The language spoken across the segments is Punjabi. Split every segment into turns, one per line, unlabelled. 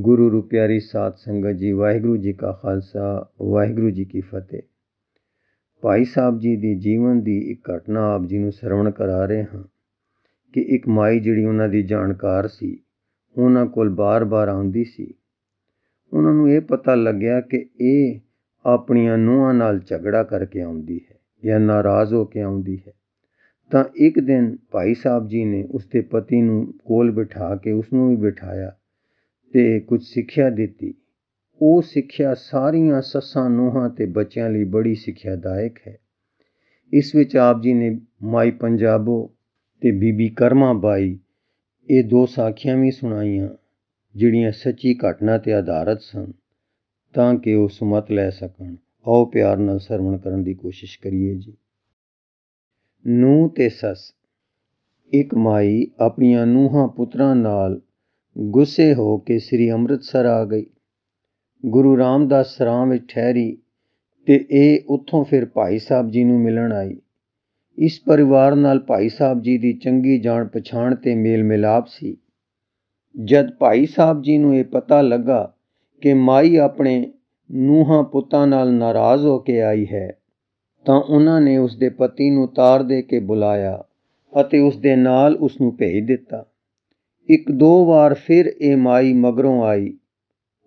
ਗੁਰੂ ਰੂਪਿਆਰੀ ਸਾਧ ਸੰਗਤ ਜੀ ਵਾਹਿਗੁਰੂ ਜੀ ਕਾ ਖਾਲਸਾ ਵਾਹਿਗੁਰੂ ਜੀ ਕੀ ਫਤਿਹ ਭਾਈ ਸਾਹਿਬ ਜੀ ਦੀ ਜੀਵਨ ਦੀ ਇੱਕ ਘਟਨਾ ਆਪ ਜੀ ਨੂੰ ਸਰਵਣ ਕਰਾ ਰਹੇ ਹਾਂ ਕਿ ਇੱਕ ਮਾਈ ਜਿਹੜੀ ਉਹਨਾਂ ਦੀ ਜਾਣਕਾਰ ਸੀ ਉਹਨਾਂ ਕੋਲ ਬਾਰ-ਬਾਰ ਆਉਂਦੀ ਸੀ ਉਹਨਾਂ ਨੂੰ ਇਹ ਪਤਾ ਲੱਗਿਆ ਕਿ ਇਹ ਆਪਣੀਆਂ ਨੂੰਹਾਂ ਨਾਲ ਝਗੜਾ ਕਰਕੇ ਆਉਂਦੀ ਹੈ ਜਾਂ ਨਾਰਾਜ਼ ਹੋ ਕੇ ਆਉਂਦੀ ਹੈ ਤਾਂ ਇੱਕ ਦਿਨ ਭਾਈ ਸਾਹਿਬ ਜੀ ਨੇ ਉਸਦੇ ਪਤੀ ਨੂੰ ਕੋਲ ਬਿਠਾ ਕੇ ਉਸ ਨੂੰ ਵੀ ਬਿਠਾਇਆ ਤੇ ਕੁਝ ਸਿੱਖਿਆ ਦਿੱਤੀ ਉਹ ਸਿੱਖਿਆ ਸਾਰੀਆਂ ਸੱਸਾਂ ਨੂੰਹਾਂ ਤੇ ਬੱਚਿਆਂ ਲਈ ਬੜੀ ਸਿੱਖਿਆਦਾਇਕ ਹੈ ਇਸ ਵਿੱਚ ਆਪ ਜੀ ਨੇ ਮਾਈ ਪੰਜਾਬੋ ਤੇ ਬੀਬੀ ਕਰਮਾ ਬਾਈ ਇਹ ਦੋ ਸਾਖੀਆਂ ਵੀ ਸੁਣਾਈਆਂ ਜਿਹੜੀਆਂ ਸੱਚੀ ਘਟਨਾ ਤੇ ਆਧਾਰਿਤ ਸਨ ਤਾਂ ਕਿ ਉਹ ਸੁਮਤ ਲੈ ਸਕਣ ਆਓ ਪਿਆਰ ਨਾਲ ਸਰਵਣ ਕਰਨ ਦੀ ਕੋਸ਼ਿਸ਼ ਕਰੀਏ ਜੀ ਨੂੰ ਤੇ ਸੱਸ ਇੱਕ ਮਾਈ ਆਪਣੀਆਂ ਨੂੰਹਾਂ ਪੁੱਤਰਾਂ ਨਾਲ ਗੁੱਸੇ ਹੋ ਕੇ ਸ੍ਰੀ ਅੰਮ੍ਰਿਤਸਰ ਆ ਗਈ ਗੁਰੂ ਰਾਮਦਾਸ ਸਰਾਂ ਵਿੱਚ ਠਹਿਰੀ ਤੇ ਇਹ ਉੱਥੋਂ ਫਿਰ ਭਾਈ ਸਾਹਿਬ ਜੀ ਨੂੰ ਮਿਲਣ ਆਈ ਇਸ ਪਰਿਵਾਰ ਨਾਲ ਭਾਈ ਸਾਹਿਬ ਜੀ ਦੀ ਚੰਗੀ ਜਾਣ ਪਛਾਣ ਤੇ ਮੇਲ ਮਿਲਾਪ ਸੀ ਜਦ ਭਾਈ ਸਾਹਿਬ ਜੀ ਨੂੰ ਇਹ ਪਤਾ ਲੱਗਾ ਕਿ ਮਾਈ ਆਪਣੇ ਨੂਹਾਂ ਪੁੱਤਾਂ ਨਾਲ ਨਾਰਾਜ਼ ਹੋ ਕੇ ਆਈ ਹੈ ਤਾਂ ਉਹਨਾਂ ਨੇ ਉਸ ਦੇ ਪਤੀ ਨੂੰ ਤਾਰ ਦੇ ਕੇ ਬੁਲਾਇਆ ਅਤੇ ਉਸ ਦੇ ਨਾਲ ਉਸ ਨੂੰ ਭੇਜ ਦਿੱਤਾ ਇੱਕ ਦੋ ਵਾਰ ਫਿਰ ਇਹ ਮਾਈ ਮਗਰੋਂ ਆਈ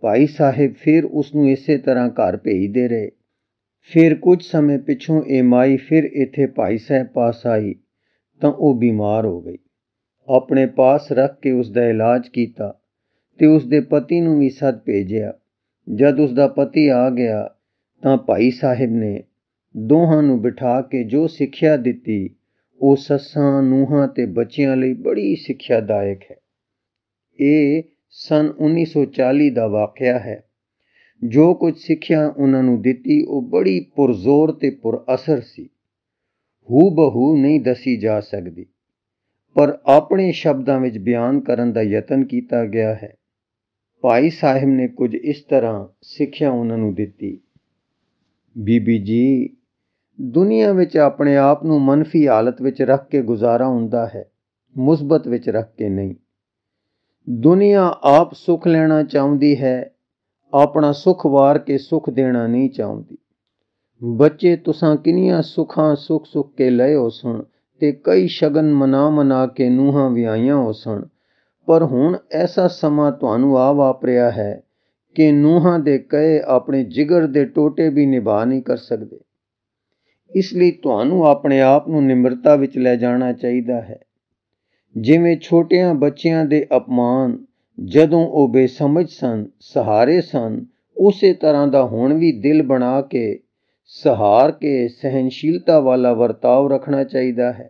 ਭਾਈ ਸਾਹਿਬ ਫਿਰ ਉਸ ਨੂੰ ਇਸੇ ਤਰ੍ਹਾਂ ਘਰ ਭੇਜਦੇ ਰਹੇ ਫਿਰ ਕੁਝ ਸਮੇਂ ਪਿਛੋਂ ਇਹ ਮਾਈ ਫਿਰ ਇੱਥੇ ਭਾਈ ਸਾਹਿਬ ਪਾਸ ਆਈ ਤਾਂ ਉਹ ਬਿਮਾਰ ਹੋ ਗਈ ਆਪਣੇ ਪਾਸ ਰੱਖ ਕੇ ਉਸ ਦਾ ਇਲਾਜ ਕੀਤਾ ਤੇ ਉਸ ਦੇ ਪਤੀ ਨੂੰ ਵੀ ਸੱਦ ਭੇਜਿਆ ਜਦ ਉਸ ਦਾ ਪਤੀ ਆ ਗਿਆ ਤਾਂ ਭਾਈ ਸਾਹਿਬ ਨੇ ਦੋਹਾਂ ਨੂੰ ਬਿਠਾ ਕੇ ਜੋ ਸਿੱਖਿਆ ਦਿੱਤੀ ਉਹ ਸੱਸਾਂ ਨੂਹਾਂ ਤੇ ਬੱਚਿਆਂ ਲਈ ਬੜੀ ਸਿੱਖਿਆਦਾਇਕ ਹੈ ਇਹ ਸਨ 1940 ਦਾ ਵਾਕਿਆ ਹੈ ਜੋ ਕੁਝ ਸਿੱਖਿਆ ਉਹਨਾਂ ਨੂੰ ਦਿੱਤੀ ਉਹ ਬੜੀ ਪੁਰਜ਼ੋਰ ਤੇ ਪੁਰਅਸਰ ਸੀ ਹੂ ਬਹੂ ਨਹੀਂ ਦਸੀ ਜਾ ਸਕਦੀ ਪਰ ਆਪਣੇ ਸ਼ਬਦਾਂ ਵਿੱਚ ਬਿਆਨ ਕਰਨ ਦਾ ਯਤਨ ਕੀਤਾ ਗਿਆ ਹੈ ਭਾਈ ਸਾਹਿਬ ਨੇ ਕੁਝ ਇਸ ਤਰ੍ਹਾਂ ਸਿੱਖਿਆ ਉਹਨਾਂ ਨੂੰ ਦਿੱਤੀ ਬੀਬੀ ਜੀ ਦੁਨੀਆ ਵਿੱਚ ਆਪਣੇ ਆਪ ਨੂੰ ਮੰਨਫੀ ਹਾਲਤ ਵਿੱਚ ਰੱਖ ਕੇ ਗੁਜ਼ਾਰਾ ਹੁੰਦਾ ਹੈ ਮੁਸਬਤ ਵਿੱਚ ਰੱਖ ਕੇ ਨਹੀਂ ਦੁਨੀਆ ਆਪ ਸੁਖ ਲੈਣਾ ਚਾਹੁੰਦੀ ਹੈ ਆਪਣਾ ਸੁਖ ਵਾਰ ਕੇ ਸੁਖ ਦੇਣਾ ਨਹੀਂ ਚਾਹੁੰਦੀ ਬੱਚੇ ਤੁਸਾਂ ਕਿੰਨੀਆਂ ਸੁਖਾਂ ਸੁਖ ਸੁਖ ਕੇ ਲਏ ਹੋ ਸਣ ਤੇ ਕਈ ਸ਼ਗਨ ਮਨਾ ਮਨਾ ਕੇ ਨੂਹਾਂ ਵਿਆਹੀਆਂ ਹੋ ਸਣ ਪਰ ਹੁਣ ਐਸਾ ਸਮਾਂ ਤੁਹਾਨੂੰ ਆ ਵਾਪਰਿਆ ਹੈ ਕਿ ਨੂਹਾਂ ਦੇ ਕਹੇ ਆਪਣੇ ਜਿਗਰ ਦੇ ਟੋਟੇ ਵੀ ਨਿਭਾ ਨਹੀਂ ਕਰ ਸਕਦੇ ਇਸ ਲਈ ਤੁਹਾਨੂੰ ਆਪਣੇ ਆਪ ਨੂੰ ਨਿਮਰਤਾ ਵਿੱਚ ਲੈ ਜਾਣਾ ਚਾਹੀਦਾ ਹੈ ਜਿਵੇਂ ਛੋਟਿਆਂ ਬੱਚਿਆਂ ਦੇ ਅਪਮਾਨ ਜਦੋਂ ਉਹ ਬੇਸਮਝ ਸਨ ਸਹਾਰੇ ਸਨ ਉਸੇ ਤਰ੍ਹਾਂ ਦਾ ਹੁਣ ਵੀ ਦਿਲ ਬਣਾ ਕੇ ਸਹਾਰ ਕੇ ਸਹਿਨਸ਼ੀਲਤਾ ਵਾਲਾ ਵਰਤਾਓ ਰੱਖਣਾ ਚਾਹੀਦਾ ਹੈ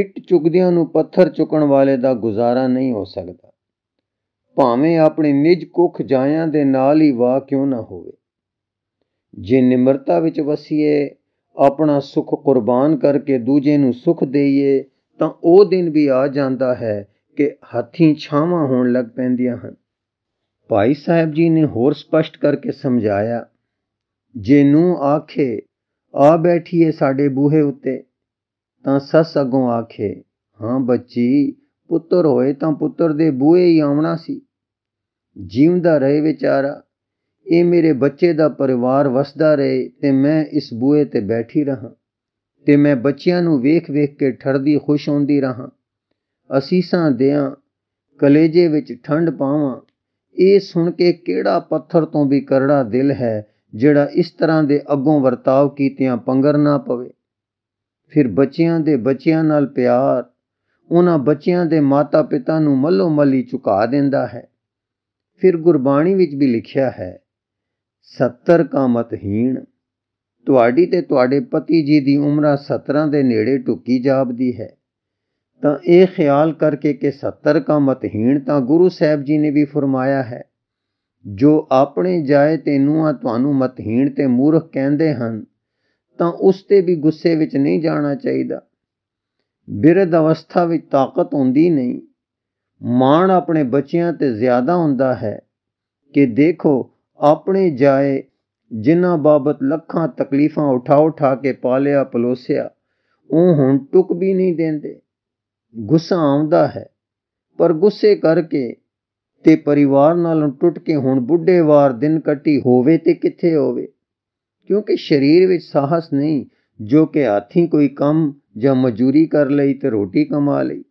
ਇੱਟ ਚੁਗਦਿਆਂ ਨੂੰ ਪੱਥਰ ਚੁਕਣ ਵਾਲੇ ਦਾ ਗੁਜ਼ਾਰਾ ਨਹੀਂ ਹੋ ਸਕਦਾ ਭਾਵੇਂ ਆਪਣੇ ਨਿਜ ਕੁਖ ਜਾਇਆਂ ਦੇ ਨਾਲ ਹੀ ਵਾ ਕਿਉਂ ਨਾ ਹੋਵੇ ਜੇ ਨਿਮਰਤਾ ਵਿੱਚ ਵਸੀਏ ਆਪਣਾ ਸੁਖ ਕੁਰਬਾਨ ਕਰਕੇ ਦੂਜੇ ਨੂੰ ਸੁਖ ਦੇਈਏ ਤਾਂ ਉਹ ਦਿਨ ਵੀ ਆ ਜਾਂਦਾ ਹੈ ਕਿ ਹੱਥੀ ਛਾਵਾਂ ਹੋਣ ਲੱਗ ਪੈਂਦੀਆਂ ਹਨ ਭਾਈ ਸਾਹਿਬ ਜੀ ਨੇ ਹੋਰ ਸਪਸ਼ਟ ਕਰਕੇ ਸਮਝਾਇਆ ਜੇ ਨੂੰ ਆਖੇ ਆ ਬੈਠੀਏ ਸਾਡੇ ਬੂਹੇ ਉੱਤੇ ਤਾਂ ਸੱਸ ਅਗੋਂ ਆਖੇ ਹਾਂ ਬੱਚੀ ਪੁੱਤਰ ਹੋਏ ਤਾਂ ਪੁੱਤਰ ਦੇ ਬੂਹੇ ਹੀ ਆਉਣਾ ਸੀ ਜੀਵਦਾ ਰਹੇ ਵਿਚਾਰਾ ਇਹ ਮੇਰੇ ਬੱਚੇ ਦਾ ਪਰਿਵਾਰ ਵਸਦਾ ਰਹੇ ਤੇ ਮੈਂ ਇਸ ਬੂਹੇ ਤੇ ਬੈਠੀ ਰਹਾ ਤੇ ਮੈਂ ਬੱਚਿਆਂ ਨੂੰ ਵੇਖ-ਵੇਖ ਕੇ ਠਰਦੀ ਖੁਸ਼ ਹੁੰਦੀ ਰਹਾ ਅਸੀਸਾਂ ਦਿਆਂ ਕਲੇਜੇ ਵਿੱਚ ਠੰਡ ਪਾਵਾਂ ਇਹ ਸੁਣ ਕੇ ਕਿਹੜਾ ਪੱਥਰ ਤੋਂ ਵੀ ਕਰੜਾ ਦਿਲ ਹੈ ਜਿਹੜਾ ਇਸ ਤਰ੍ਹਾਂ ਦੇ ਅੱਗੋਂ ਵਰਤਾਵ ਕੀਤਿਆਂ ਪੰਗਰ ਨਾ ਪਵੇ ਫਿਰ ਬੱਚਿਆਂ ਦੇ ਬੱਚਿਆਂ ਨਾਲ ਪਿਆਰ ਉਹਨਾਂ ਬੱਚਿਆਂ ਦੇ ਮਾਤਾ-ਪਿਤਾ ਨੂੰ ਮੱਲੋ ਮੱਲੀ ਚੁਕਾ ਦਿੰਦਾ ਹੈ ਫਿਰ ਗੁਰਬਾਣੀ ਵਿੱਚ ਵੀ ਲਿਖਿਆ ਹੈ 70 ਹੀਣ ਤੁਹਾਡੀ ਤੇ ਤੁਹਾਡੇ ਪਤੀ ਜੀ ਦੀ ਉਮਰ 17 ਦੇ ਨੇੜੇ ਟੁੱਕੀ ਜਾਪਦੀ ਹੈ ਤਾਂ ਇਹ ਖਿਆਲ ਕਰਕੇ ਕਿ 70 ਕਾ ਮਤਹੀਣ ਤਾਂ ਗੁਰੂ ਸਾਹਿਬ ਜੀ ਨੇ ਵੀ ਫਰਮਾਇਆ ਹੈ ਜੋ ਆਪਣੇ ਜਾਏ ਤੈਨੂੰ ਆ ਤੁਹਾਨੂੰ ਮਤਹੀਣ ਤੇ ਮੂਰਖ ਕਹਿੰਦੇ ਹਨ ਤਾਂ ਉਸ ਤੇ ਵੀ ਗੁੱਸੇ ਵਿੱਚ ਨਹੀਂ ਜਾਣਾ ਚਾਹੀਦਾ ਬਿਰਧ ਅਵਸਥਾ ਵਿੱਚ ਤਾਕਤ ਹੁੰਦੀ ਨਹੀਂ ਮਾਣ ਆਪਣੇ ਬੱਚਿਆਂ ਤੇ ਜ਼ਿਆਦਾ ਹੁੰਦਾ ਹੈ ਕਿ ਦੇਖੋ ਆਪਣੇ ਜਾਏ ਜਿਨ੍ਹਾਂ ਬਾਬਤ ਲੱਖਾਂ ਤਕਲੀਫਾਂ ਉਠਾ ਉਠਾ ਕੇ ਪਾਲਿਆ ਪਲੋਸਿਆ ਉਹ ਹੁਣ ਟੁਕ ਵੀ ਨਹੀਂ ਦਿੰਦੇ ਗੁੱਸਾ ਆਉਂਦਾ ਹੈ ਪਰ ਗੁੱਸੇ ਕਰਕੇ ਤੇ ਪਰਿਵਾਰ ਨਾਲੋਂ ਟੁੱਟ ਕੇ ਹੁਣ ਬੁੱਢੇ ਵਾਰ ਦਿਨ ਕੱਟੀ ਹੋਵੇ ਤੇ ਕਿੱਥੇ ਹੋਵੇ ਕਿਉਂਕਿ ਸਰੀਰ ਵਿੱਚ ਸਾਹਸ ਨਹੀਂ ਜੋ ਕਿ ਹਾਥੀ ਕੋਈ ਕੰਮ ਜਾਂ ਮਜ਼ਦੂਰੀ ਕਰ ਲਈ ਤੇ ਰੋਟੀ ਕਮਾ ਲਈ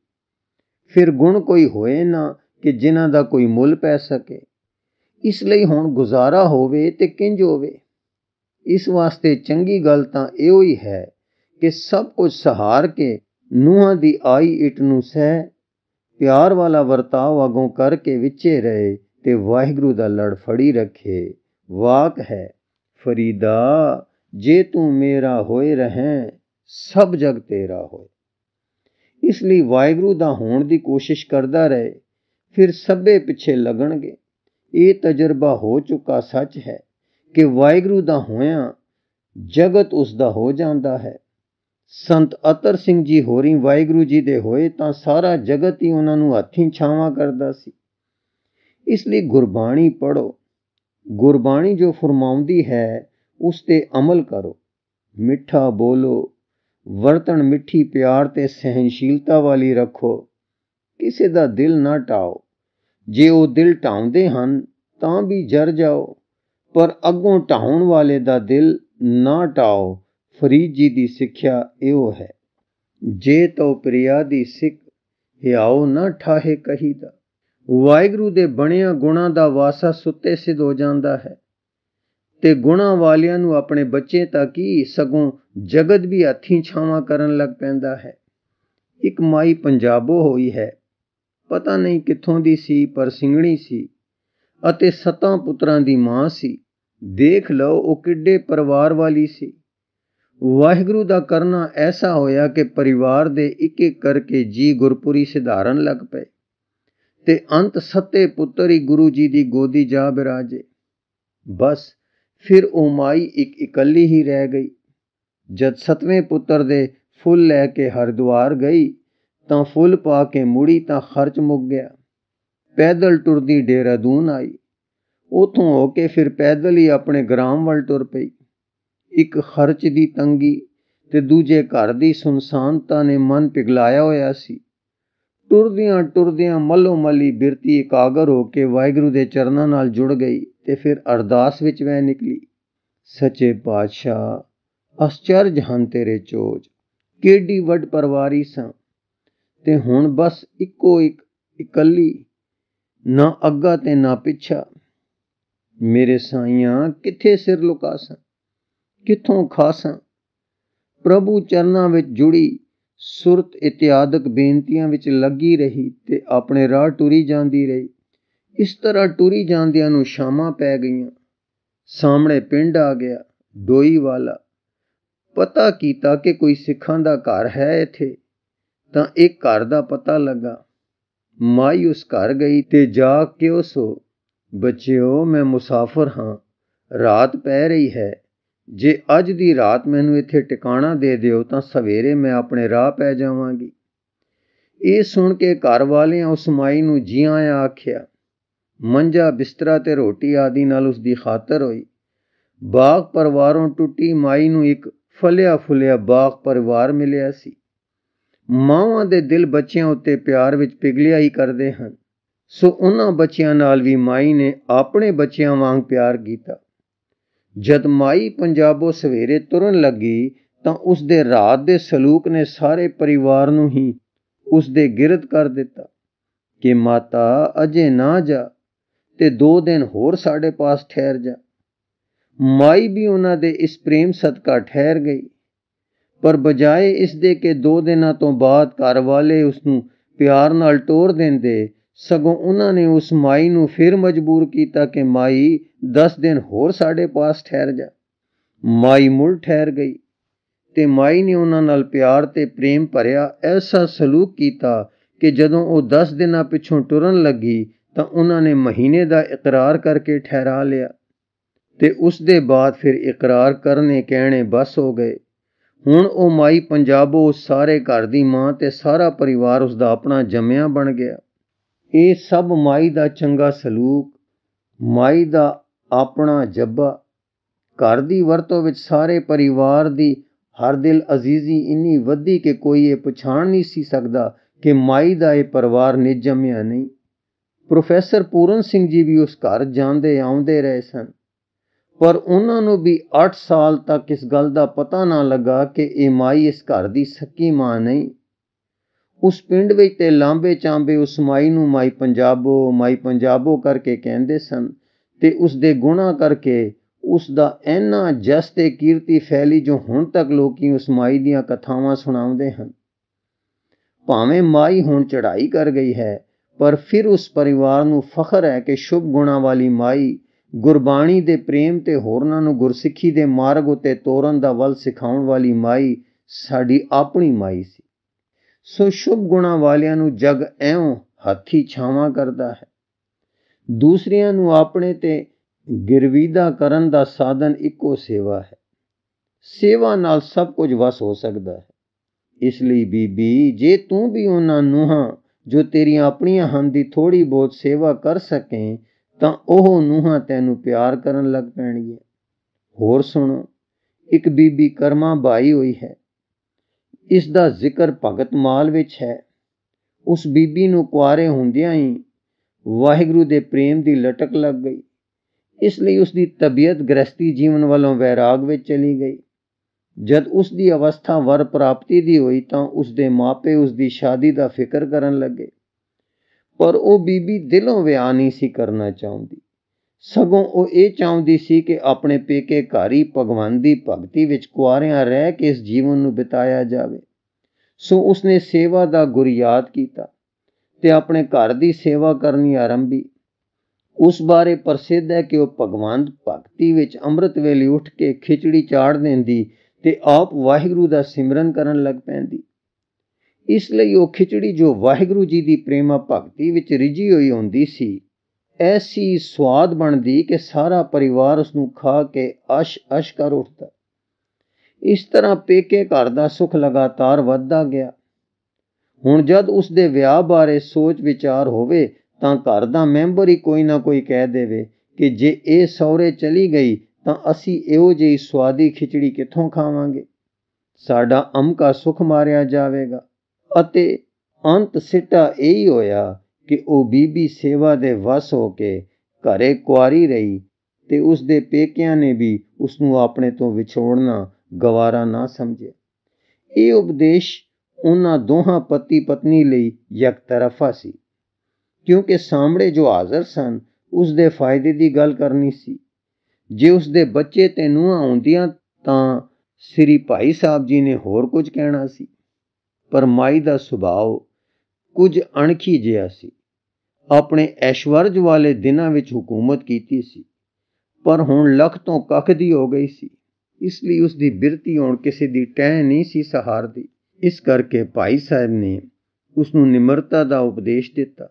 ਫਿਰ ਗੁਣ ਕੋਈ ਹੋਏ ਨਾ ਕਿ ਜਿਨ੍ਹਾਂ ਦਾ ਕੋਈ ਮੁੱਲ ਪੈ ਸਕੇ ਇਸ ਲਈ ਹੁਣ ਗੁਜ਼ਾਰਾ ਹੋਵੇ ਤੇ ਕਿੰਜ ਹੋਵੇ ਇਸ ਵਾਸਤੇ ਚੰਗੀ ਗੱਲ ਤਾਂ ਇਹੋ ਹੀ ਹੈ ਕਿ ਸਭ ਕੁਝ ਸਹਾਰ ਕੇ ਨੂਹਾਂ ਦੀ ਆਈ ਇਟ ਨੂੰ ਸਹਿ ਪਿਆਰ ਵਾਲਾ ਵਰਤਾਵ ਅਗੋਂ ਕਰਕੇ ਵਿਚੇ ਰਹੇ ਤੇ ਵਾਹਿਗੁਰੂ ਦਾ ਲੜ ਫੜੀ ਰੱਖੇ ਵਾਕ ਹੈ ਫਰੀਦਾ ਜੇ ਤੂੰ ਮੇਰਾ ਹੋਏ ਰਹੇ ਸਭ ਜਗ ਤੇਰਾ ਹੋਏ ਇਸ ਲਈ ਵਾਹਿਗੁਰੂ ਦਾ ਹੋਣ ਦੀ ਕੋਸ਼ਿਸ਼ ਕਰਦਾ ਰਹੇ ਫਿਰ ਸਭੇ ਪਿੱਛੇ ਲੱਗਣਗੇ ਇਹ ਤਜਰਬਾ ਹੋ ਚੁੱਕਾ ਸੱਚ ਹੈ ਕਿ ਵਾਹਿਗੁਰੂ ਦਾ ਹੋਇਆ ਜਗਤ ਉਸ ਦਾ ਹੋ ਜਾਂਦਾ ਹੈ ਸੰਤ ਅਤਰ ਸਿੰਘ ਜੀ ਹੋਰੀ ਵਾਹਿਗੁਰੂ ਜੀ ਦੇ ਹੋਏ ਤਾਂ ਸਾਰਾ ਜਗਤ ਹੀ ਉਹਨਾਂ ਨੂੰ ਹੱਥੀਂ ਛਾਵਾਂ ਕਰਦਾ ਸੀ ਇਸ ਲਈ ਗੁਰਬਾਣੀ ਪੜੋ ਗੁਰਬਾਣੀ ਜੋ ਫਰਮਾਉਂਦੀ ਹੈ ਉਸ ਤੇ ਅਮਲ ਕਰੋ ਮਿੱਠਾ ਬੋਲੋ ਵਰਤਣ ਮਿੱਠੀ ਪਿਆਰ ਤੇ ਸਹਿਨਸ਼ੀਲਤਾ ਵਾਲੀ ਰੱਖੋ ਕਿਸੇ ਦਾ ਦਿਲ ਨਾ ਟਾਓ ਜੇ ਉਹ ਦਿਲ ਢਾਉਂਦੇ ਹਨ ਤਾਂ ਵੀ ਜਰ ਜਾਓ ਪਰ ਅੱਗੋਂ ਢਾਉਣ ਵਾਲੇ ਦਾ ਦਿਲ ਨਾ ਢਾਓ ਫਰੀਦ ਜੀ ਦੀ ਸਿੱਖਿਆ ਇਹੋ ਹੈ ਜੇ ਤੋ ਪ੍ਰਿਆ ਦੀ ਸਿੱਖ ਹਿਆਉ ਨਾ ਠਾਹੇ ਕਹੀਦਾ ਵਾਹਿਗੁਰੂ ਦੇ ਬਣਿਆ ਗੁਣਾ ਦਾ ਵਾਸਾ ਸੁੱਤੇ ਸਿਧ ਹੋ ਜਾਂਦਾ ਹੈ ਤੇ ਗੁਣਾ ਵਾਲਿਆਂ ਨੂੰ ਆਪਣੇ ਬੱਚੇ ਤਾਂ ਕੀ ਸਗੋਂ ਜਗਤ ਵੀ ਹੱਥੀ ਛਾਵਾਂ ਕਰਨ ਲੱਗ ਪੈਂਦਾ ਹੈ ਇੱਕ ਮਾਈ ਪੰਜਾਬੋ ਹੋਈ ਹੈ ਪਤਾ ਨਹੀਂ ਕਿੱਥੋਂ ਦੀ ਸੀ ਪਰ ਸਿੰਘਣੀ ਸੀ ਅਤੇ ਸਤਾਂ ਪੁੱਤਰਾਂ ਦੀ ਮਾਂ ਸੀ ਦੇਖ ਲਓ ਉਹ ਕਿੱਡੇ ਪਰਿਵਾਰ ਵਾਲੀ ਸੀ ਵਾਹਿਗੁਰੂ ਦਾ ਕਰਨਾ ਐਸਾ ਹੋਇਆ ਕਿ ਪਰਿਵਾਰ ਦੇ ਇੱਕ ਇੱਕ ਕਰਕੇ ਜੀ ਗੁਰਪੁਰੀ ਸਿਧਾਰਨ ਲੱਗ ਪਏ ਤੇ ਅੰਤ ਸੱਤੇ ਪੁੱਤਰ ਹੀ ਗੁਰੂ ਜੀ ਦੀ ਗੋਦੀ ਜਾ ਬਿਰਾਜੇ ਬਸ ਫਿਰ ਉਹ ਮਾਈ ਇੱਕ ਇਕੱਲੀ ਹੀ ਰਹਿ ਗਈ ਜਦ ਸਤਵੇਂ ਪੁੱਤਰ ਦੇ ਫੁੱਲ ਲੈ ਕੇ ਹਰਦੁਆਰ ਗਈ ਤਾਂ ਫੁੱਲ ਪਾ ਕੇ ਮੁੜੀ ਤਾਂ ਖਰਚ ਮੁੱਕ ਗਿਆ ਪੈਦਲ ਟੁਰਦੀ ਡੇਰਾਦੂਨ ਆਈ ਉਥੋਂ ਹੋ ਕੇ ਫਿਰ ਪੈਦਲ ਹੀ ਆਪਣੇ ਗ੍ਰਾਮ ਵੱਲ ਟੁਰ ਪਈ ਇੱਕ ਖਰਚ ਦੀ ਤੰਗੀ ਤੇ ਦੂਜੇ ਘਰ ਦੀ ਸੁਨਸਾਨਤਾ ਨੇ ਮਨ ਪਿਗਲਾਇਆ ਹੋਇਆ ਸੀ ਟੁਰਦਿਆਂ ਟੁਰਦਿਆਂ ਮੱਲੋ ਮੱਲੀ ਬਿਰਤੀ ਇਕਾਗਰ ਹੋ ਕੇ ਵਾਹਿਗੁਰੂ ਦੇ ਚਰਨਾਂ ਨਾਲ ਜੁੜ ਗਈ ਤੇ ਫਿਰ ਅਰਦਾਸ ਵਿੱਚ ਵਹਿ ਨਿਕਲੀ ਸੱਚੇ ਪਾਤਸ਼ਾਹ ਅਸਚਰਜ ਹਨ ਤੇਰੇ ਚੋਜ ਕਿਹੜੀ ਵੱਡ ਪਰਵਾਰੀ ਸਾਂ ਤੇ ਹੁਣ ਬਸ ਇੱਕੋ ਇੱਕ ਇਕੱਲੀ ਨਾ ਅੱਗਾ ਤੇ ਨਾ ਪਿੱਛਾ ਮੇਰੇ ਸਾਈਆਂ ਕਿੱਥੇ ਸਿਰ ਲੁਕਾਸਾਂ ਕਿੱਥੋਂ ਖਾਸਾਂ ਪ੍ਰਭੂ ਚਰਨਾਂ ਵਿੱਚ ਜੁੜੀ ਸੁਰਤ ਇਤਿਆਦਕ ਬੇਨਤੀਆਂ ਵਿੱਚ ਲੱਗੀ ਰਹੀ ਤੇ ਆਪਣੇ ਰਾਹ ਟੁਰੀ ਜਾਂਦੀ ਰਹੀ ਇਸ ਤਰ੍ਹਾਂ ਟੁਰੀ ਜਾਂਦਿਆਂ ਨੂੰ ਸ਼ਾਮਾਂ ਪੈ ਗਈਆਂ ਸਾਹਮਣੇ ਪਿੰਡ ਆ ਗਿਆ ਡੋਈ ਵਾਲਾ ਪਤਾ ਕੀਤਾ ਕਿ ਕੋਈ ਸਿੱਖਾਂ ਦਾ ਘਰ ਹੈ ਇੱਥੇ ਤਾਂ ਇੱਕ ਘਰ ਦਾ ਪਤਾ ਲੱਗਾ ਮਾਈ ਉਸ ਘਰ ਗਈ ਤੇ ਜਾ ਕੇ ਉਸੋ ਬੱਚਿਓ ਮੈਂ ਮੁਸਾਫਰ ਹਾਂ ਰਾਤ ਪੈ ਰਹੀ ਹੈ ਜੇ ਅੱਜ ਦੀ ਰਾਤ ਮੈਨੂੰ ਇੱਥੇ ਟਿਕਾਣਾ ਦੇ ਦਿਓ ਤਾਂ ਸਵੇਰੇ ਮੈਂ ਆਪਣੇ ਰਾਹ ਪੈ ਜਾਵਾਂਗੀ ਇਹ ਸੁਣ ਕੇ ਘਰ ਵਾਲਿਆਂ ਉਸ ਮਾਈ ਨੂੰ ਜੀਆਂ ਆਖਿਆ ਮੰਜਾ ਬਿਸਤਰਾ ਤੇ ਰੋਟੀ ਆਦਿ ਨਾਲ ਉਸ ਦੀ ਖਾਤਰ ਹੋਈ ਬਾਗ ਪਰਿਵਾਰੋਂ ਟੁੱਟੀ ਮਾਈ ਨੂੰ ਇੱਕ ਫਲਿਆ ਫੁਲਿਆ ਬਾਗ ਪਰਿਵਾਰ ਮਿਲਿਆ ਸੀ ਮਾਵਾਂ ਦੇ ਦਿਲ ਬੱਚਿਆਂ ਉੱਤੇ ਪਿਆਰ ਵਿੱਚ ਪਿਗਲਿਆ ਹੀ ਕਰਦੇ ਹਨ ਸੋ ਉਹਨਾਂ ਬੱਚਿਆਂ ਨਾਲ ਵੀ ਮਾਈ ਨੇ ਆਪਣੇ ਬੱਚਿਆਂ ਵਾਂਗ ਪਿਆਰ ਕੀਤਾ ਜਦ ਮਾਈ ਪੰਜਾਬੋਂ ਸਵੇਰੇ ਤੁਰਨ ਲੱਗੀ ਤਾਂ ਉਸ ਦੇ ਰਾਤ ਦੇ ਸਲੂਕ ਨੇ ਸਾਰੇ ਪਰਿਵਾਰ ਨੂੰ ਹੀ ਉਸ ਦੇ ਗਿਰਦ ਕਰ ਦਿੱਤਾ ਕਿ ਮਾਤਾ ਅਜੇ ਨਾ ਜਾ ਤੇ ਦੋ ਦਿਨ ਹੋਰ ਸਾਡੇ ਪਾਸ ਠਹਿਰ ਜਾ ਮਾਈ ਵੀ ਉਹਨਾਂ ਦੇ ਇਸ ਪ੍ਰੇਮ ਸਦਕਾ ਠਹਿਰ ਗਈ ਪਰ ਬਜਾਏ ਇਸ ਦੇ ਕਿ 2 ਦਿਨਾਂ ਤੋਂ ਬਾਅਦ ਘਰ ਵਾਲੇ ਉਸ ਨੂੰ ਪਿਆਰ ਨਾਲ ਟੋਰ ਦਿੰਦੇ ਸਗੋਂ ਉਹਨਾਂ ਨੇ ਉਸ ਮਾਈ ਨੂੰ ਫਿਰ ਮਜਬੂਰ ਕੀਤਾ ਕਿ ਮਾਈ 10 ਦਿਨ ਹੋਰ ਸਾਡੇ ਪਾਸ ਠਹਿਰ ਜਾ ਮਾਈ ਮੁੱਲ ਠਹਿਰ ਗਈ ਤੇ ਮਾਈ ਨੇ ਉਹਨਾਂ ਨਾਲ ਪਿਆਰ ਤੇ ਪ੍ਰੇਮ ਭਰਿਆ ਐਸਾ ਸਲੂਕ ਕੀਤਾ ਕਿ ਜਦੋਂ ਉਹ 10 ਦਿਨਾਂ ਪਿੱਛੋਂ ਟੁਰਨ ਲੱਗੀ ਤਾਂ ਉਹਨਾਂ ਨੇ ਮਹੀਨੇ ਦਾ ਇਕਰਾਰ ਕਰਕੇ ਠਹਿਰਾ ਲਿਆ ਤੇ ਉਸ ਦੇ ਬਾਅਦ ਫਿਰ ਇਕਰਾਰ ਕਰਨੇ ਕਹਿਣੇ ਬਸ ਹੋ ਗਏ ਹੁਣ ਉਹ ਮਾਈ ਪੰਜਾਬੋ ਸਾਰੇ ਘਰ ਦੀ ਮਾਂ ਤੇ ਸਾਰਾ ਪਰਿਵਾਰ ਉਸ ਦਾ ਆਪਣਾ ਜੰਮਿਆ ਬਣ ਗਿਆ ਇਹ ਸਭ ਮਾਈ ਦਾ ਚੰਗਾ ਸਲੂਕ ਮਾਈ ਦਾ ਆਪਣਾ ਜੱਬਾ ਘਰ ਦੀ ਵਰਤੋਂ ਵਿੱਚ ਸਾਰੇ ਪਰਿਵਾਰ ਦੀ ਹਰ ਦਿਲ ਅਜ਼ੀਜ਼ੀ ਇੰਨੀ ਵੱਧੀ ਕਿ ਕੋਈ ਇਹ ਪਛਾਣ ਨਹੀਂ ਸੀ ਸਕਦਾ ਕਿ ਮਾਈ ਦਾ ਇਹ ਪਰਿਵਾਰ ਨਿਜਮਿਆ ਨਹੀਂ ਪ੍ਰੋਫੈਸਰ ਪੂਰਨ ਸਿੰਘ ਜੀ ਵੀ ਉਸ ਘਰ ਜਾਂਦੇ ਆਉਂਦੇ ਰਹੇ ਸਨ ਪਰ ਉਹਨਾਂ ਨੂੰ ਵੀ 8 ਸਾਲ ਤੱਕ ਇਸ ਗੱਲ ਦਾ ਪਤਾ ਨਾ ਲੱਗਾ ਕਿ ਇਹ ਮਾਈ ਇਸ ਘਰ ਦੀ ਸੱਕੀ ਮਾਂ ਨਹੀਂ ਉਸ ਪਿੰਡ ਵਿੱਚ ਤੇ ਲਾਂਬੇ ਚਾਂਬੇ ਉਸ ਮਾਈ ਨੂੰ ਮਾਈ ਪੰਜਾਬੋ ਮਾਈ ਪੰਜਾਬੋ ਕਰਕੇ ਕਹਿੰਦੇ ਸਨ ਤੇ ਉਸ ਦੇ ਗੁਣਾ ਕਰਕੇ ਉਸ ਦਾ ਇੰਨਾ ਜਸ ਤੇ ਕੀਰਤੀ ਫੈਲੀ ਜੋ ਹੁਣ ਤੱਕ ਲੋਕੀ ਉਸ ਮਾਈ ਦੀਆਂ ਕਥਾਵਾਂ ਸੁਣਾਉਂਦੇ ਹਨ ਭਾਵੇਂ ਮਾਈ ਹੁਣ ਚੜਾਈ ਕਰ ਗਈ ਹੈ ਪਰ ਫਿਰ ਉਸ ਪਰਿਵਾਰ ਨੂੰ ਫਖਰ ਹੈ ਕਿ ਸ਼ੁਭ ਗੁਣਾ ਵਾਲੀ ਮਾਈ ਗੁਰਬਾਣੀ ਦੇ ਪ੍ਰੇਮ ਤੇ ਹੋਰਨਾਂ ਨੂੰ ਗੁਰਸਿੱਖੀ ਦੇ ਮਾਰਗ ਉਤੇ ਤੋਰਨ ਦਾ ਵੱਲ ਸਿਖਾਉਣ ਵਾਲੀ ਮਾਈ ਸਾਡੀ ਆਪਣੀ ਮਾਈ ਸੀ ਸੋ ਸ਼ੁਭ ਗੁਣਾ ਵਾਲਿਆਂ ਨੂੰ ਜਗ ਐਉਂ ਹੱਥੀ ਛਾਵਾਂ ਕਰਦਾ ਹੈ ਦੂਸਰਿਆਂ ਨੂੰ ਆਪਣੇ ਤੇ ਗਿਰਵੀਦਾ ਕਰਨ ਦਾ ਸਾਧਨ ਇੱਕੋ ਸੇਵਾ ਹੈ ਸੇਵਾ ਨਾਲ ਸਭ ਕੁਝ ਵਸ ਹੋ ਸਕਦਾ ਹੈ ਇਸ ਲਈ ਬੀਬੀ ਜੇ ਤੂੰ ਵੀ ਉਹਨਾਂ ਨੂੰ ਹਾਂ ਜੋ ਤੇਰੀਆਂ ਆਪਣੀਆਂ ਹਨ ਦੀ ਥੋੜੀ ਬਹੁਤ ਸੇਵਾ ਕਰ ਸਕੇ ਤਾਂ ਉਹ ਨੂੰਹਾਂ ਤੈਨੂੰ ਪਿਆਰ ਕਰਨ ਲੱਗ ਪੈਣਗੀਆਂ ਹੋਰ ਸੁਣੋ ਇੱਕ ਬੀਬੀ ਕਰਮਾ ਬਾਈ ਹੋਈ ਹੈ ਇਸ ਦਾ ਜ਼ਿਕਰ ਭਗਤ ਮਾਲ ਵਿੱਚ ਹੈ ਉਸ ਬੀਬੀ ਨੂੰ ਕੁਆਰੇ ਹੁੰਦਿਆਂ ਹੀ ਵਾਹਿਗੁਰੂ ਦੇ ਪ੍ਰੇਮ ਦੀ ਲਟਕ ਲੱਗ ਗਈ ਇਸ ਲਈ ਉਸ ਦੀ ਤਬੀਅਤ ਗ੍ਰਸਤੀ ਜੀਵਨ ਵੱਲੋਂ ਵੈਰਾਗ ਵਿੱਚ ਚਲੀ ਗਈ ਜਦ ਉਸ ਦੀ ਅਵਸਥਾ ਵਰ ਪ੍ਰਾਪਤੀ ਦੀ ਹੋਈ ਤਾਂ ਉਸ ਦੇ ਮਾਪੇ ਉਸ ਦੀ ਸ਼ਾਦੀ ਦਾ ਫਿਕਰ ਕਰਨ ਲੱਗੇ ਪਰ ਉਹ ਬੀਬੀ ਦਿਲੋਂ ਵਿਆਹ ਨਹੀਂ ਸੀ ਕਰਨਾ ਚਾਹੁੰਦੀ ਸਗੋਂ ਉਹ ਇਹ ਚਾਹੁੰਦੀ ਸੀ ਕਿ ਆਪਣੇ ਪੇਕੇ ਘਰ ਹੀ ਭਗਵਾਨ ਦੀ ਭਗਤੀ ਵਿੱਚ ਕੁਆਰਿਆਂ ਰਹਿ ਕੇ ਇਸ ਜੀਵਨ ਨੂੰ ਬਿਤਾਇਆ ਜਾਵੇ ਸੋ ਉਸਨੇ ਸੇਵਾ ਦਾ ਗੁਰ ਯਾਦ ਕੀਤਾ ਤੇ ਆਪਣੇ ਘਰ ਦੀ ਸੇਵਾ ਕਰਨੀ ਆਰੰਭੀ ਉਸ ਬਾਰੇ ਪ੍ਰਸਿੱਧ ਹੈ ਕਿ ਉਹ ਭਗਵਾਨ ਭਗਤੀ ਵਿੱਚ ਅੰਮ੍ਰਿਤ ਵੇਲੇ ਉੱਠ ਕੇ ਖਿਚੜੀ ਚਾੜ ਦਿੰਦੀ ਤੇ ਆਪ ਵਾਹਿਗੁਰੂ ਦਾ ਸਿਮਰਨ ਕਰਨ ਲੱਗ ਪੈਂਦੀ ਇਸ ਲਈ ਉਹ ਖਿਚੜੀ ਜੋ ਵਾਹਿਗੁਰੂ ਜੀ ਦੀ ਪ੍ਰੇਮਾ ਭਗਤੀ ਵਿੱਚ ਰਿਜੀ ਹੋਈ ਹੁੰਦੀ ਸੀ ਐਸੀ ਸਵਾਦ ਬਣਦੀ ਕਿ ਸਾਰਾ ਪਰਿਵਾਰ ਉਸ ਨੂੰ ਖਾ ਕੇ ਅਸ਼ ਅਸ਼ ਕਰ ਉੱਠਦਾ ਇਸ ਤਰ੍ਹਾਂ ਪੇਕੇ ਘਰ ਦਾ ਸੁਖ ਲਗਾਤਾਰ ਵੱਧਦਾ ਗਿਆ ਹੁਣ ਜਦ ਉਸ ਦੇ ਵਿਆਹ ਬਾਰੇ ਸੋਚ ਵਿਚਾਰ ਹੋਵੇ ਤਾਂ ਘਰ ਦਾ ਮੈਂਬਰ ਹੀ ਕੋਈ ਨਾ ਕੋਈ ਕਹਿ ਦੇਵੇ ਕਿ ਜੇ ਇਹ ਸੌਰੇ ਚਲੀ ਗਈ ਤਾਂ ਅਸੀਂ ਇਹੋ ਜਿਹੀ ਸਵਾਦੀ ਖਿਚੜੀ ਕਿੱਥੋਂ ਖਾਵਾਂਗੇ ਸਾਡਾ ਅਮਕਾ ਸੁਖ ਮਾਰਿਆ ਜਾਵੇਗਾ ਅਤੇ ਅੰਤ ਸਿੱਟਾ ਇਹੀ ਹੋਇਆ ਕਿ ਉਹ ਬੀਬੀ ਸੇਵਾ ਦੇ ਵਸ ਹੋ ਕੇ ਘਰੇ ਕੁਆਰੀ ਰਹੀ ਤੇ ਉਸ ਦੇ ਪੇਕਿਆਂ ਨੇ ਵੀ ਉਸ ਨੂੰ ਆਪਣੇ ਤੋਂ ਵਿਛੋੜਨਾ ਗਵਾਰਾ ਨਾ ਸਮਝਿਆ ਇਹ ਉਪਦੇਸ਼ ਉਹਨਾਂ ਦੋਹਾਂ ਪਤੀ ਪਤਨੀ ਲਈ ਇੱਕ ਤਰਫਾ ਸੀ ਕਿਉਂਕਿ ਸਾਹਮਣੇ ਜੋ ਹਾਜ਼ਰ ਸਨ ਉਸ ਦੇ ਫਾਇਦੇ ਦੀ ਗੱਲ ਕਰਨੀ ਸੀ ਜੇ ਉਸ ਦੇ ਬੱਚੇ ਤੈਨੂੰ ਆਉਂਦੀਆਂ ਤਾਂ ਸ੍ਰੀ ਭਾਈ ਸਾਹਿਬ ਜੀ ਨੇ ਹੋਰ ਕੁਝ ਕਹਿਣਾ ਸੀ ਪਰ ਮਾਈ ਦਾ ਸੁਭਾਅ ਕੁਝ ਅਣਖੀ ਜਿਹਾ ਸੀ ਆਪਣੇ ਐਸ਼ਵਰਜ ਵਾਲੇ ਦਿਨਾਂ ਵਿੱਚ ਹਕੂਮਤ ਕੀਤੀ ਸੀ ਪਰ ਹੁਣ ਲੱਖ ਤੋਂ ਕੱਖ ਦੀ ਹੋ ਗਈ ਸੀ ਇਸ ਲਈ ਉਸ ਦੀ ਬਿਰਤੀ ਹੋਣ ਕਿਸੇ ਦੀ ਟਹਿ ਨਹੀਂ ਸੀ ਸਹਾਰਦੀ ਇਸ ਕਰਕੇ ਭਾਈ ਸਾਹਿਬ ਨੇ ਉਸ ਨੂੰ ਨਿਮਰਤਾ ਦਾ ਉਪਦੇਸ਼ ਦਿੱਤਾ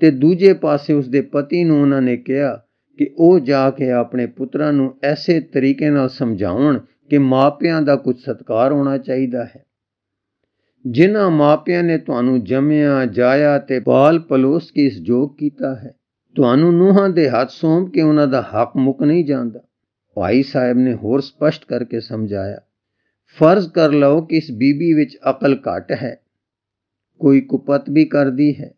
ਤੇ ਦੂਜੇ ਪਾਸੇ ਉਸ ਦੇ ਪਤੀ ਨੂੰ ਉਹਨਾਂ ਨੇ ਕਿਹਾ ਕਿ ਉਹ ਜਾ ਕੇ ਆਪਣੇ ਪੁੱਤਰਾਂ ਨੂੰ ਐਸੇ ਤਰੀਕੇ ਨਾਲ ਸਮਝਾਉਣ ਕਿ ਮਾਪਿਆਂ ਦਾ ਕੁਝ ਸਤਕਾਰ ਹੋਣਾ ਚਾਹੀਦਾ ਹੈ ਜਿਨ੍ਹਾਂ ਮਾਪਿਆਂ ਨੇ ਤੁਹਾਨੂੰ ਜੰਮਿਆ ਜਾਇਆ ਤੇ ਪਾਲ ਪਲੋਸ ਕੇ ਇਸ ਜੋਗ ਕੀਤਾ ਹੈ ਤੁਹਾਨੂੰ ਨੂਹਾਂ ਦੇ ਹੱਥ ਸੌਂਪ ਕੇ ਉਹਨਾਂ ਦਾ ਹੱਕ ਮੁੱਕ ਨਹੀਂ ਜਾਂਦਾ ਭਾਈ ਸਾਹਿਬ ਨੇ ਹੋਰ ਸਪਸ਼ਟ ਕਰਕੇ ਸਮਝਾਇਆ ਫਰਜ਼ ਕਰ ਲਓ ਕਿ ਇਸ ਬੀਬੀ ਵਿੱਚ ਅਕਲ ਘਟ ਹੈ ਕੋਈ ਕੁਪਤ ਵੀ ਕਰਦੀ ਹੈ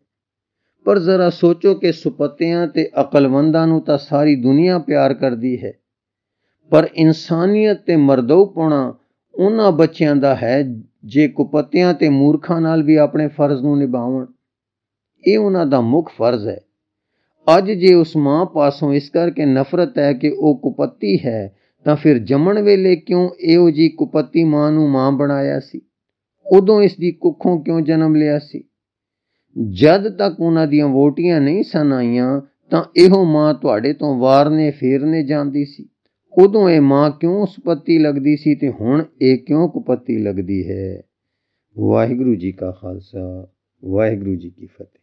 ਪਰ ਜ਼ਰਾ ਸੋਚੋ ਕਿ ਸੁਪਤਿਆਂ ਤੇ ਅਕਲਵੰਦਾਂ ਨੂੰ ਤਾਂ ਸਾਰੀ ਦੁਨੀਆ ਪਿਆਰ ਕਰਦੀ ਹੈ ਪਰ ਇਨਸਾਨੀਅਤ ਤੇ ਮਰਦਉਪਣਾ ਉਹਨਾਂ ਬੱਚਿਆਂ ਦਾ ਹੈ ਜੇ ਕੁਪਤਿਆਂ ਤੇ ਮੂਰਖਾਂ ਨਾਲ ਵੀ ਆਪਣੇ ਫਰਜ਼ ਨੂੰ ਨਿਭਾਉਣ ਇਹ ਉਹਨਾਂ ਦਾ ਮੁੱਖ ਫਰਜ਼ ਹੈ ਅੱਜ ਜੇ ਉਸ ਮਾਂ ਪਾਸੋਂ ਇਸ ਕਰਕੇ ਨਫ਼ਰਤ ਹੈ ਕਿ ਉਹ ਕੁਪਤੀ ਹੈ ਤਾਂ ਫਿਰ ਜੰਮਣ ਵੇਲੇ ਕਿਉਂ ਇਹੋ ਜੀ ਕੁਪਤੀ ਮਾਂ ਨੂੰ ਮਾਂ ਬਣਾਇਆ ਸੀ ਉਦੋਂ ਇਸ ਦੀ ਕੁੱਖੋਂ ਕਿਉਂ ਜਨਮ ਲਿਆ ਸੀ ਜਦ ਤੱਕ ਉਹਨਾਂ ਦੀਆਂ ਵੋਟੀਆਂ ਨਹੀਂ ਸਨ ਆਈਆਂ ਤਾਂ ਇਹੋ ਮਾਂ ਤੁਹਾਡੇ ਤੋਂ ਵਾਰਨੇ ਫੇਰਨੇ ਜਾਂਦੀ ਸੀ ਉਦੋਂ ਇਹ ਮਾਂ ਕਿਉਂ ਸੁਪੱਤੀ ਲੱਗਦੀ ਸੀ ਤੇ ਹੁਣ ਇਹ ਕਿਉਂ ਕੁਪੱਤੀ ਲੱਗਦੀ ਹੈ ਵਾਹਿਗੁਰੂ ਜੀ ਕਾ ਖਾਲਸਾ ਵਾਹਿਗੁਰੂ ਜੀ ਕੀ ਫਤਿਹ